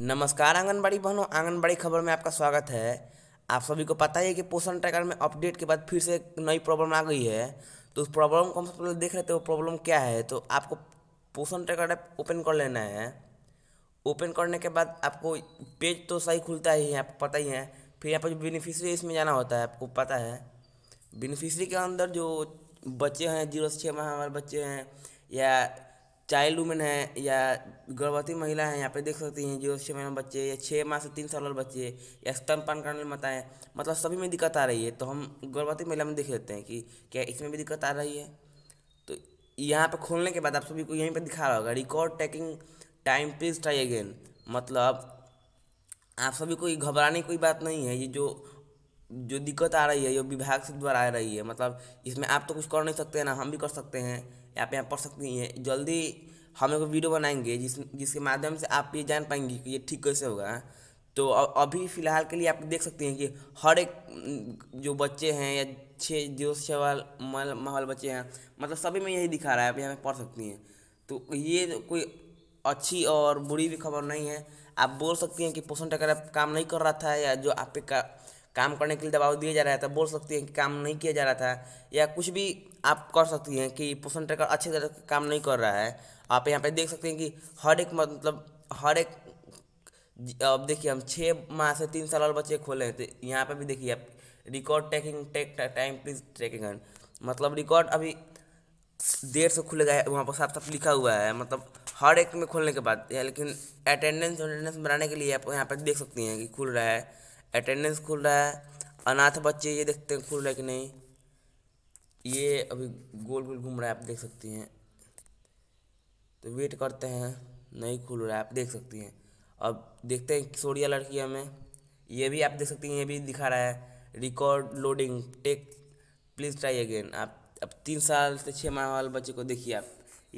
नमस्कार आंगनबाड़ी बहनों आंगनबाड़ी खबर में आपका स्वागत है आप सभी को पता ही है कि पोषण ट्रैकर में अपडेट के बाद फिर से एक नई प्रॉब्लम आ गई है तो उस प्रॉब्लम को हम सबसे पहले देख रहे थे वो प्रॉब्लम क्या है तो आपको पोषण ट्रैकर ऐप ओपन कर लेना है ओपन करने के बाद आपको पेज तो सही खुलता ही है आपको पता ही है फिर यहाँ पर जो बेनिफिशरी इसमें जाना होता है आपको पता है बेनिफिशरी के अंदर जो बच्चे हैं जीरो से छः माह हमारे बच्चे हैं या चाइल्ड वुमेन है या गर्भवती महिला है यहाँ पे देख सकती हैं जो छः महीने बच्चे या छः माह से तीन साल वाले बच्चे या स्तन पान करने वाली माताएँ मतलब सभी में दिक्कत आ रही है तो हम गर्भवती महिला में देख लेते हैं कि क्या इसमें भी दिक्कत आ रही है तो यहाँ पे खोलने के बाद आप सभी को यहीं पर दिखा रहा होगा record taking time please try again मतलब आप सभी को घबराने की कोई बात नहीं है ये जो जो दिक्कत आ रही है ये विभाग से द्वारा आ रही है मतलब इसमें आप तो कुछ कर नहीं सकते हैं ना हम भी कर सकते हैं आप यहाँ पढ़ सकती हैं जल्दी हम एक वीडियो बनाएंगे जिस जिसके माध्यम से आप ये जान पाएंगे कि ये ठीक कैसे होगा तो अभी फ़िलहाल के लिए आप देख सकते हैं कि हर एक जो बच्चे हैं या छः जो सवाल माहौल बच्चे हैं मतलब सभी में यही दिखा रहा है आप यहाँ पढ़ सकती हैं तो ये कोई अच्छी और बुरी भी खबर नहीं है आप बोल सकती हैं कि पोषण टकर काम नहीं कर रहा था या जो आप पे का काम करने के लिए दबाव दिया जा रहा था तो बोल सकती हैं कि काम नहीं किया जा रहा था या कुछ भी आप कर सकती हैं कि पोषण ट्रैकर अच्छे तरह से काम नहीं कर रहा है आप यहाँ पे देख सकते हैं कि हर एक मतलब हर एक अब देखिए हम छः माह से तीन साल वाले बच्चे खोले हैं तो यहाँ पर भी देखिए आप record taking take time please tracking मतलब रिकॉर्ड अभी देर से खुलेगा वहाँ पर साफ साफ लिखा हुआ है मतलब हर एक में खोलने के बाद लेकिन अटेंडेंस अटेंडेंस बनाने के लिए आप यहाँ पर देख सकती हैं कि खुल रहा है अटेंडेंस खुल रहा है अनाथ बच्चे ये देखते हैं खुल रहे कि नहीं ये अभी गोल गोल घूम रहा है आप देख सकती हैं तो वेट करते हैं नहीं खुल रहा है आप देख सकती हैं अब देखते हैं सोडिया लड़की हमें ये भी आप देख सकती हैं ये भी दिखा रहा है record loading take please try again आप अब तीन साल से छः माह वाले बच्चे को देखिए आप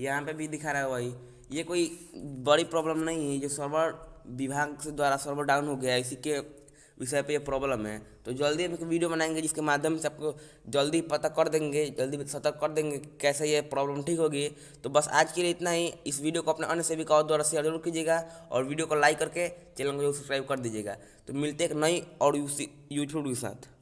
यहाँ पे भी दिखा रहा है वही ये कोई बड़ी प्रॉब्लम नहीं है जो सर्वर विभाग से द्वारा सर्वर डाउन हो गया इसी के विषय पे ये प्रॉब्लम है तो जल्दी हम एक वीडियो बनाएंगे जिसके माध्यम से आपको जल्दी पता कर देंगे जल्दी सतर्क कर देंगे कैसे ये प्रॉब्लम ठीक होगी तो बस आज के लिए इतना ही इस वीडियो को अपने अन्य सेविकाओं द्वारा शेयर जरूर कीजिएगा और वीडियो को लाइक करके चैनल को सब्सक्राइब कर दीजिएगा तो मिलते एक नई और यूट्यूब के साथ